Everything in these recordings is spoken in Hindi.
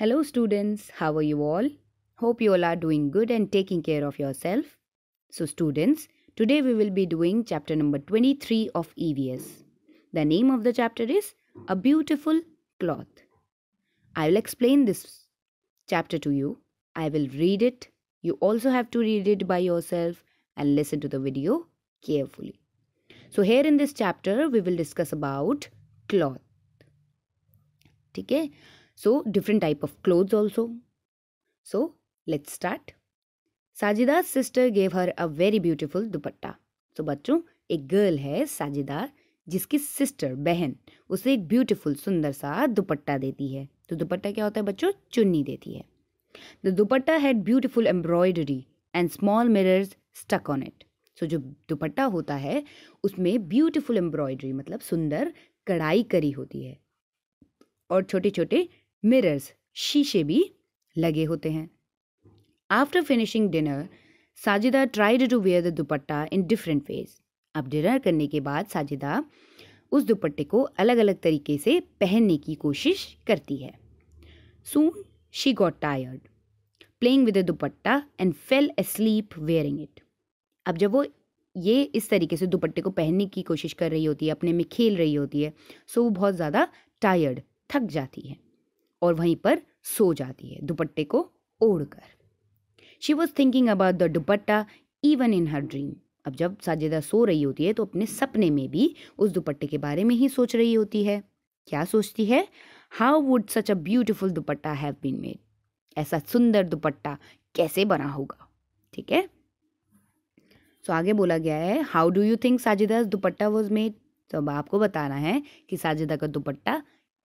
Hello students, how are you all? Hope you all are doing good and taking care of yourself. So students, today we will be doing chapter number 23 of EVS. The name of the chapter is A Beautiful Cloth. I will explain this chapter to you. I will read it. You also have to read it by yourself and listen to the video carefully. So here in this chapter, we will discuss about cloth. Okay. So different type of clothes also So let's start. Sajida's sister gave her a very beautiful dupatta so so, बच्चों एक गर्ल है साजिदा जिसकी सिस्टर बहन उसे एक ब्यूटीफुल सुंदर सा दुपट्टा देती है तो दुपट्टा क्या होता है बच्चों चुन्नी देती है the dupatta had beautiful embroidery and small mirrors stuck on it so जो दुपट्टा होता है उसमें ब्यूटिफुल एम्ब्रॉयडरी मतलब सुंदर कढ़ाई करी होती है और छोटे छोटे मिरर्स शीशे भी लगे होते हैं after finishing dinner Sajida tried to wear the dupatta in different ways अब डिनर करने के बाद साजिदा उस दुपट्टे को अलग अलग तरीके से पहनने की कोशिश करती है soon she got tired playing with the dupatta and fell asleep wearing it अब जब वो ये इस तरीके से दुपट्टे को पहनने की कोशिश कर रही होती है अपने में खेल रही होती है सो वो बहुत ज़्यादा टायर्ड थक जाती है और वहीं पर सो जाती है दुपट्टे को ओढ़कर she was thinking about the dupatta even in her dream अब जब साजिदा सो रही होती है तो अपने सपने में भी उस दुपट्टे के बारे में ही सोच रही होती है क्या सोचती है how would such a beautiful dupatta have been made ऐसा सुंदर दुपट्टा कैसे बना होगा ठीक है सो आगे बोला गया है how do you think Sajida dupatta was made तो अब आपको बताना है कि साजिदा का दुपट्टा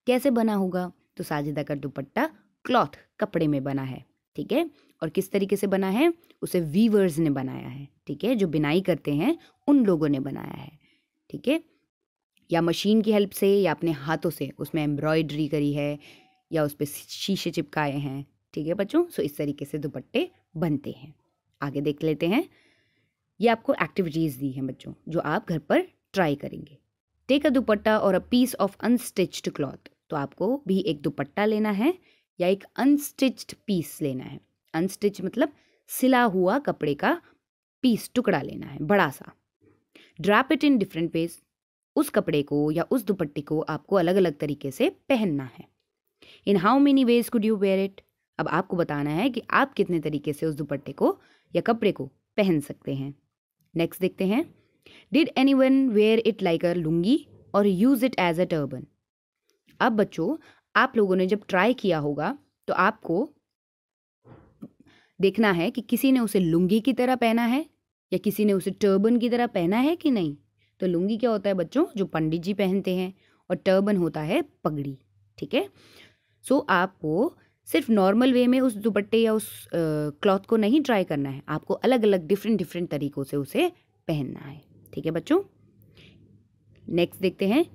कैसे बना होगा तो साजिदा का दुपट्टा क्लॉथ कपड़े में बना है ठीक है और किस तरीके से बना है उसे वीवर्स ने बनाया है ठीक है जो बिनाई करते हैं उन लोगों ने बनाया है ठीक है या मशीन की हेल्प से या अपने हाथों से उसमें एम्ब्रॉयडरी करी है या उस पर शीशे चिपकाए हैं ठीक है बच्चों सो इस तरीके से दुपट्टे बनते हैं आगे देख लेते हैं ये आपको एक्टिविटीज़ दी हैं बच्चों जो आप घर पर ट्राई करेंगे टेक अ दुपट्टा और a piece of unstitched cloth तो आपको भी एक दुपट्टा लेना है या एक अनस्टिच्ड पीस लेना है अनस्टिच मतलब सिला हुआ कपड़े का पीस टुकड़ा लेना है बड़ा सा drape it in different ways उस कपड़े को या उस दुपट्टे को आपको अलग अलग तरीके से पहनना है in how many ways could you wear it अब आपको बताना है कि आप कितने तरीके से उस दुपट्टे को या कपड़े को पहन सकते हैं नेक्स्ट देखते हैं did any one wear it like a lungi और use it as a turban अब बच्चों आप लोगों ने जब ट्राई किया होगा तो आपको देखना है कि किसी ने उसे लुंगी की तरह पहना है या किसी ने उसे टर्बन की तरह पहना है कि नहीं तो लुंगी क्या होता है बच्चों जो पंडित जी पहनते हैं और टर्बन होता है पगड़ी ठीक है सो आपको सिर्फ नॉर्मल वे में उस दुपट्टे या उस क्लॉथ को नहीं ट्राई करना है आपको अलग अलग डिफरेंट डिफरेंट तरीक़ों से उसे पहनना है ठीक है बच्चों नेक्स्ट देखते हैं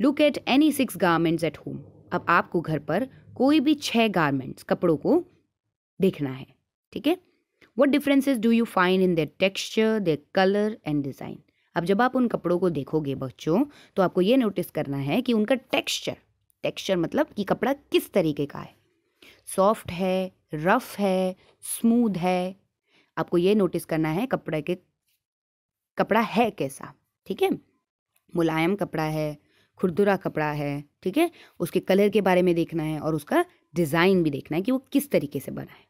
look at any six garments at home अब आपको घर पर कोई भी छह गारमेंट्स कपड़ों को देखना है ठीक है what differences do you find in their texture their colour and design अब जब आप उन कपड़ों को देखोगे बच्चों तो आपको ये नोटिस करना है कि उनका टेक्स्चर टेक्स्चर मतलब कि कपड़ा किस तरीके का है सॉफ्ट है रफ है स्मूद है आपको ये नोटिस करना है कपड़े के कपड़ा है कैसा ठीक है मुलायम कपड़ा है खुरदुरा कपड़ा है ठीक है उसके कलर के बारे में देखना है और उसका डिज़ाइन भी देखना है कि वो किस तरीके से बना है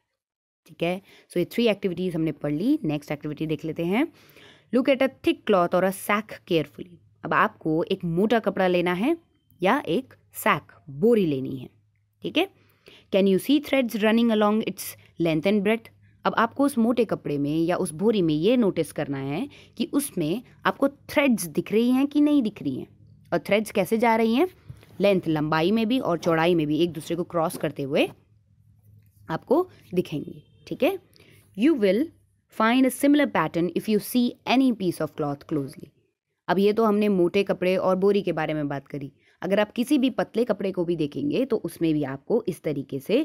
ठीक है सो ये थ्री एक्टिविटीज़ हमने पढ़ ली नेक्स्ट एक्टिविटी देख लेते हैं look at a thick cloth और अ सैक केयरफुली अब आपको एक मोटा कपड़ा लेना है या एक सैक बोरी लेनी है ठीक है can you see threads running along its length and breadth अब आपको उस मोटे कपड़े में या उस बोरी में ये नोटिस करना है कि उसमें आपको थ्रेड्स दिख रही हैं कि नहीं दिख रही हैं और थ्रेड्स कैसे जा रही हैं लेंथ लंबाई में भी और चौड़ाई में भी एक दूसरे को क्रॉस करते हुए आपको दिखेंगी ठीक है you will find a similar pattern if you see any piece of cloth closely अब ये तो हमने मोटे कपड़े और बोरी के बारे में बात करी अगर आप किसी भी पतले कपड़े को भी देखेंगे तो उसमें भी आपको इस तरीके से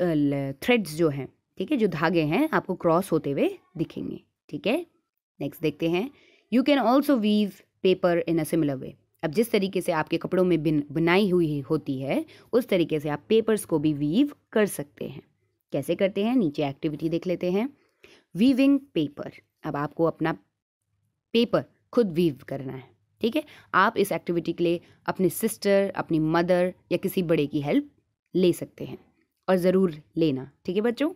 थ्रेड्स जो हैं ठीक है जो धागे हैं आपको क्रॉस होते हुए दिखेंगे ठीक है नेक्स्ट देखते हैं you can also weave paper in a similar way अब जिस तरीके से आपके कपड़ों में बिन बुनाई हुई होती है उस तरीके से आप पेपर्स को भी वीव कर सकते हैं कैसे करते हैं नीचे एक्टिविटी देख लेते हैं वीविंग पेपर अब आपको अपना पेपर खुद वीव करना है ठीक है आप इस एक्टिविटी के लिए अपने सिस्टर अपनी मदर या किसी बड़े की हेल्प ले सकते हैं और ज़रूर लेना ठीक है बच्चों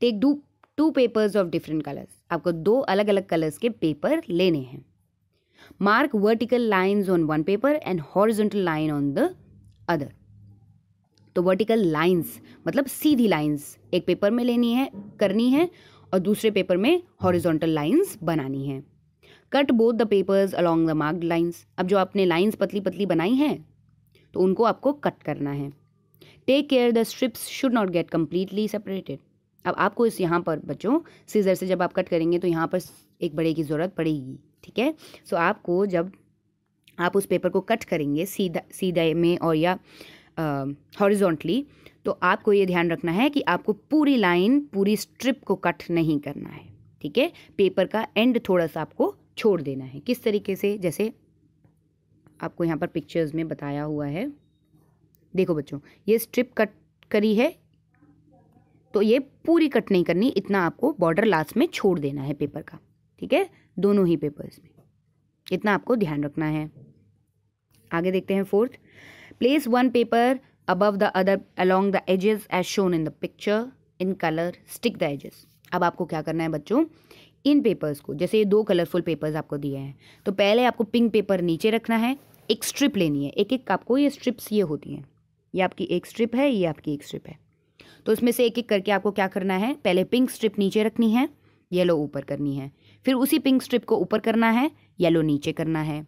take do two papers of different colours आपको दो अलग अलग कलर्स के पेपर लेने हैं Mark vertical lines on one paper and horizontal line on the other. तो वर्टिकल लाइंस मतलब सीधी लाइंस एक पेपर में लेनी है करनी है और दूसरे पेपर में हॉरिजॉन्टल लाइंस बनानी है cut both the papers along the marked lines अब जो आपने लाइंस पतली पतली बनाई हैं तो उनको आपको कट करना है take care the strips should not get completely separated अब आपको इस यहाँ पर बच्चों सीजर से जब आप कट करेंगे तो यहाँ पर एक बड़े की ज़रूरत पड़ेगी ठीक है सो आपको जब आप उस पेपर को कट करेंगे सीधा सीधे में और या हॉरिजॉन्टली तो आपको ये ध्यान रखना है कि आपको पूरी लाइन पूरी स्ट्रिप को कट नहीं करना है ठीक है पेपर का एंड थोड़ा सा आपको छोड़ देना है किस तरीके से जैसे आपको यहाँ पर पिक्चर्स में बताया हुआ है देखो बच्चों ये स्ट्रिप कट करी है तो ये पूरी कट नहीं करनी इतना आपको बॉर्डर लास्ट में छोड़ देना है पेपर का ठीक है दोनों ही पेपर्स में इतना आपको ध्यान रखना है आगे देखते हैं fourth place one paper above the other along the edges as shown in the picture in colour stick the edges अब आपको क्या करना है बच्चों इन पेपर्स को जैसे ये दो कलरफुल पेपर्स आपको दिए हैं तो पहले आपको पिंक पेपर नीचे रखना है एक स्ट्रिप लेनी है एक एक आपको ये स्ट्रिप्स ये होती हैं ये आपकी एक स्ट्रिप है ये आपकी एक स्ट्रिप है तो इसमें से एक एक करके आपको क्या करना है पहले पिंक स्ट्रिप नीचे रखनी है येलो ऊपर करनी है फिर उसी पिंक स्ट्रिप को ऊपर करना है येलो नीचे करना है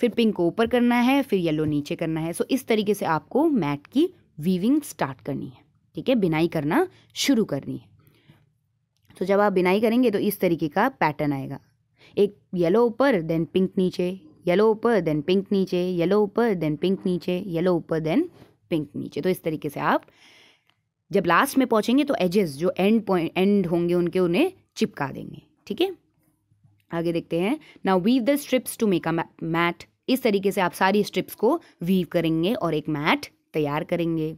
फिर पिंक को ऊपर करना है फिर येलो नीचे करना है सो इस तरीके से आपको मैट की वीविंग स्टार्ट करनी है ठीक है बिनाई करना शुरू करनी है तो जब आप बिनाई करेंगे तो इस तरीके का पैटर्न आएगा एक येलो ऊपर देन पिंक नीचे येलो ऊपर देन पिंक नीचे येलो ऊपर देन पिंक नीचे येलो ऊपर देन पिंक नीचे तो इस तरीके से आप जब लास्ट में पहुंचेंगे तो एजेस जो एंड पॉइंट एंड होंगे उनके उन्हें चिपका देंगे ठीक है आगे देखते हैं now weave the strips to make a mat इस तरीके से आप सारी स्ट्रिप्स को वीव करेंगे और एक मैट तैयार करेंगे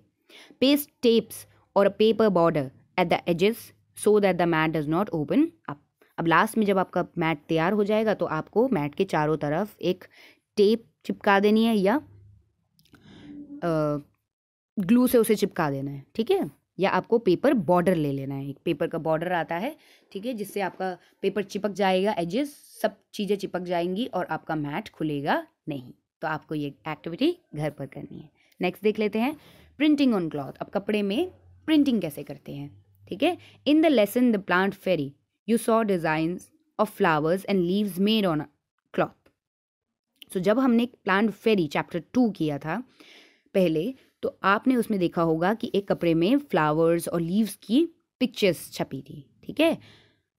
पेस्ट टेप्स और paper border at the edges so that the mat does not open up अब लास्ट में जब आपका मैट तैयार हो जाएगा तो आपको मैट के चारों तरफ एक टेप चिपका देनी है या ग्लू से उसे चिपका देना है ठीक है या आपको पेपर बॉर्डर ले लेना है एक पेपर का बॉर्डर आता है ठीक है जिससे आपका पेपर चिपक जाएगा एजेस सब चीज़ें चिपक जाएंगी और आपका मैट खुलेगा नहीं तो आपको ये एक्टिविटी घर पर करनी है नेक्स्ट देख लेते हैं प्रिंटिंग ऑन क्लॉथ अब कपड़े में प्रिंटिंग कैसे करते हैं ठीक है in the lesson the plant fairy you saw design of flowers and leaves made on cloth so जब हमने प्लांट फेरी चैप्टर टू किया था पहले तो आपने उसमें देखा होगा कि एक कपड़े में फ्लावर्स और लीव्स की पिक्चर्स छपी थी ठीक है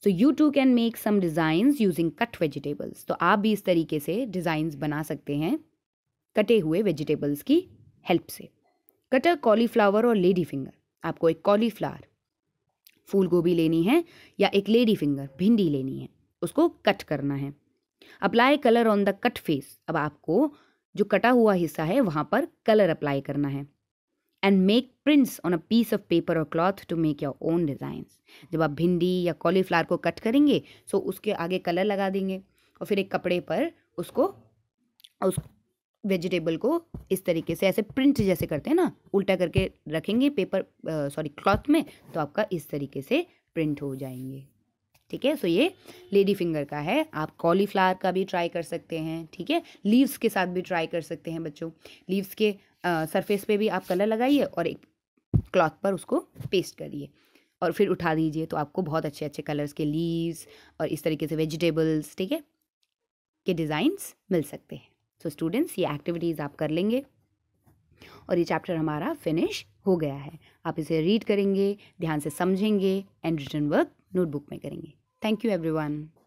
so you too can make some designs using cut vegetables तो आप भी इस तरीके से डिज़ाइंस बना सकते हैं कटे हुए वेजिटेबल्स की हेल्प से कटर कॉलीफ्लावर और लेडी फिंगर आपको एक कॉलीफ्लावर फूल गोभी लेनी है या एक लेडी फिंगर भिंडी लेनी है उसको कट करना है apply colour on the cut face अब आपको जो कटा हुआ हिस्सा है वहाँ पर कलर अप्लाई करना है and make prints on a piece of paper और cloth to make your own designs जब आप भिंडी या कॉलीफ्लावर को कट करेंगे सो उसके आगे कलर लगा देंगे और फिर एक कपड़े पर उसको उस वेजिटेबल को इस तरीके से ऐसे प्रिंट जैसे करते हैं ना उल्टा करके रखेंगे पेपर सॉरी क्लॉथ में तो आपका इस तरीके से प्रिंट हो जाएंगे ठीक है सो ये लेडी फिंगर का है आप कॉलीफ्लावर का भी ट्राई कर सकते हैं ठीक है लीव्स के साथ भी ट्राई कर सकते हैं बच्चों लीव्स के सरफेस पे भी आप कलर लगाइए और एक क्लॉथ पर उसको पेस्ट करिए और फिर उठा दीजिए तो आपको बहुत अच्छे अच्छे कलर्स के लीव्स और इस तरीके से वेजिटेबल्स ठीक है के डिज़ाइंस मिल सकते हैं सो स्टूडेंट्स ये एक्टिविटीज़ आप कर लेंगे और ये चैप्टर हमारा फिनिश हो गया है आप इसे रीड करेंगे ध्यान से समझेंगे एंड रिटर्न वर्क नोटबुक में करेंगे थैंक यू एवरीवन